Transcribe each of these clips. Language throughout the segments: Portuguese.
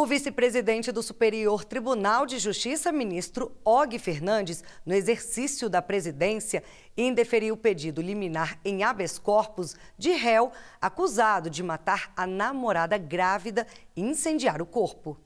O vice-presidente do Superior Tribunal de Justiça, ministro Og Fernandes, no exercício da presidência, indeferiu o pedido liminar em habeas corpus de réu acusado de matar a namorada grávida e incendiar o corpo.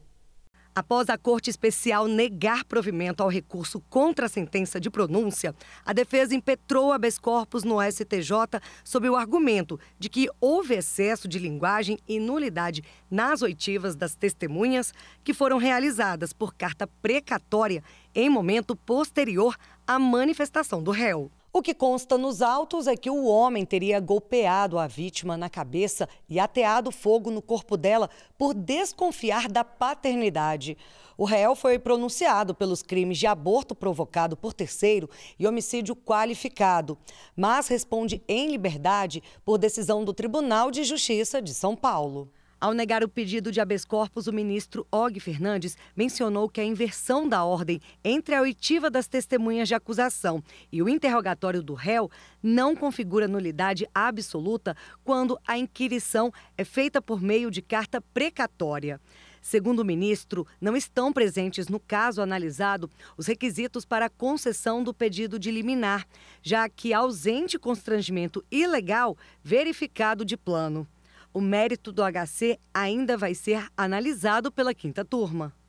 Após a Corte Especial negar provimento ao recurso contra a sentença de pronúncia, a defesa impetrou habeas corpus no STJ sob o argumento de que houve excesso de linguagem e nulidade nas oitivas das testemunhas que foram realizadas por carta precatória em momento posterior à manifestação do réu. O que consta nos autos é que o homem teria golpeado a vítima na cabeça e ateado fogo no corpo dela por desconfiar da paternidade. O réu foi pronunciado pelos crimes de aborto provocado por terceiro e homicídio qualificado, mas responde em liberdade por decisão do Tribunal de Justiça de São Paulo. Ao negar o pedido de habeas corpus, o ministro Og Fernandes mencionou que a inversão da ordem entre a oitiva das testemunhas de acusação e o interrogatório do réu não configura nulidade absoluta quando a inquirição é feita por meio de carta precatória. Segundo o ministro, não estão presentes no caso analisado os requisitos para a concessão do pedido de liminar, já que ausente constrangimento ilegal verificado de plano. O mérito do HC ainda vai ser analisado pela quinta turma.